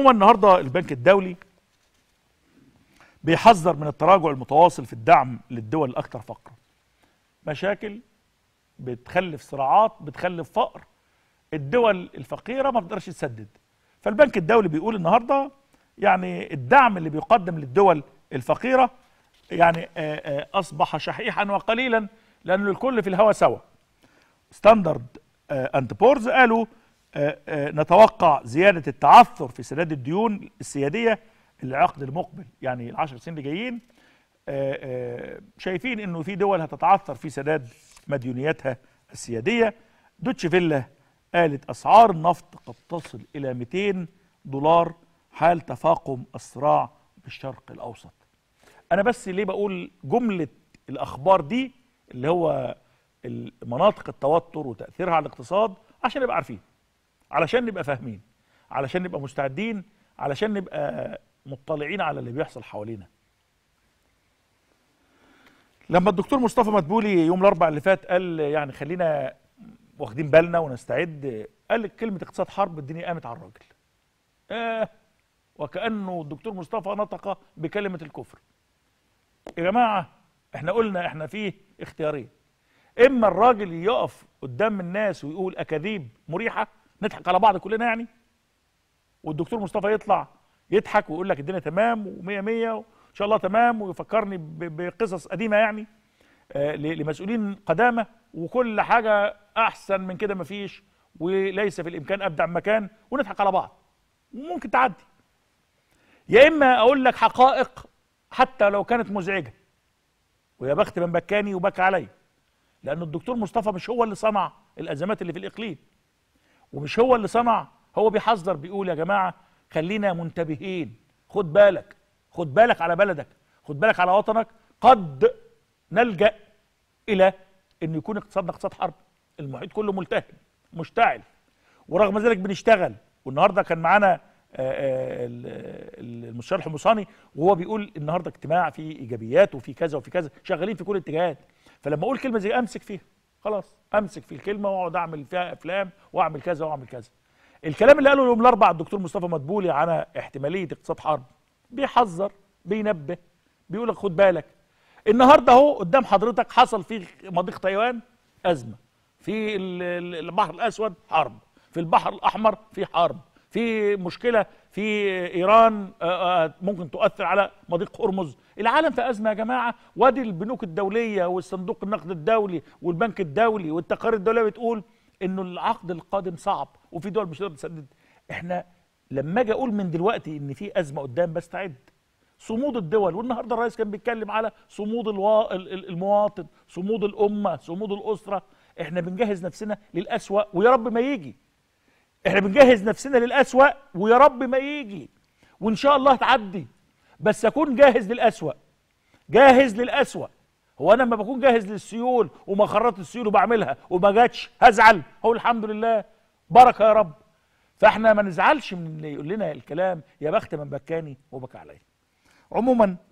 عموما النهارده البنك الدولي بيحذر من التراجع المتواصل في الدعم للدول الاكثر فقرا. مشاكل بتخلف صراعات بتخلف فقر الدول الفقيره ما بتقدرش تسدد. فالبنك الدولي بيقول النهارده يعني الدعم اللي بيقدم للدول الفقيره يعني آه، آه، اصبح شحيحا وقليلا لانه الكل في الهوا سوا. ستاندرد اند بورز قالوا آه، آه، نتوقع زيادة التعثر في سداد الديون السيادية العقد المقبل يعني العشر سنين اللي جايين آه، شايفين انه في دول هتتعثر في سداد مديونياتها السيادية دوتش فيلا قالت أسعار النفط قد تصل إلى 200 دولار حال تفاقم الصراع بالشرق الأوسط أنا بس ليه بقول جملة الأخبار دي اللي هو مناطق التوتر وتأثيرها على الاقتصاد عشان نبقى عارفين علشان نبقى فاهمين علشان نبقى مستعدين علشان نبقى مطلعين على اللي بيحصل حوالينا لما الدكتور مصطفى مدبولي يوم الاربعاء اللي فات قال يعني خلينا واخدين بالنا ونستعد قال كلمه اقتصاد حرب الدنيا قامت على الراجل آه وكانه الدكتور مصطفى نطق بكلمه الكفر يا جماعه احنا قلنا احنا فيه اختيارين اما الراجل يقف قدام الناس ويقول اكاذيب مريحه نضحك على بعض كلنا يعني والدكتور مصطفى يطلع يضحك ويقول لك الدنيا تمام و100 100 وان شاء الله تمام ويفكرني بقصص قديمه يعني آه، لمسؤولين قدامه وكل حاجه احسن من كده مفيش وليس في الامكان ابدع مكان ونضحك على بعض وممكن تعدي يا اما اقول لك حقائق حتى لو كانت مزعجه ويا بخت من بكاني وبكى علي لان الدكتور مصطفى مش هو اللي صنع الازمات اللي في الاقليم ومش هو اللي صنع هو بيحذر بيقول يا جماعه خلينا منتبهين خد بالك خد بالك على بلدك خد بالك على وطنك قد نلجا الى ان يكون اقتصادنا اقتصاد حرب المحيط كله ملتهب مشتعل ورغم ذلك بنشتغل والنهارده كان معانا آه، آه، المستشار الحمصاني وهو بيقول النهارده اجتماع فيه ايجابيات وفي كذا وفي كذا شغالين في كل الاتجاهات فلما اقول كلمه زي امسك فيها خلاص امسك في الكلمه واقعد اعمل فيها افلام واعمل كذا واعمل كذا الكلام اللي قاله يوم الاربعاء الدكتور مصطفى مدبولي على احتماليه اقتصاد حرب بيحذر بينبه بيقول لك خد بالك النهارده اهو قدام حضرتك حصل في مضيق تايوان ازمه في البحر الاسود حرب في البحر الاحمر في حرب في مشكله في ايران آه، آه، ممكن تؤثر على مضيق هرمز العالم في ازمه يا جماعه وادي البنوك الدوليه والصندوق النقد الدولي والبنك الدولي والتقارير الدوليه بتقول انه العقد القادم صعب وفي دول مش هتقدر تسدد احنا لما اجي اقول من دلوقتي ان في ازمه قدام بستعد صمود الدول والنهارده الرئيس كان بيتكلم على صمود الوا... المواطن صمود الامه صمود الاسره احنا بنجهز نفسنا للاسوا ويا رب ما يجي احنا بنجهز نفسنا للأسوأ ويا رب ما يجي وإن شاء الله تعدي بس أكون جاهز للأسوأ جاهز للأسوأ هو أنا لما بكون جاهز للسيول وما خرطت السيول وبعملها وما جاتش هزعل هو الحمد لله بركة يا رب فاحنا ما نزعلش من اللي يقول لنا الكلام يا بخت من بكاني وبكى عليا عموما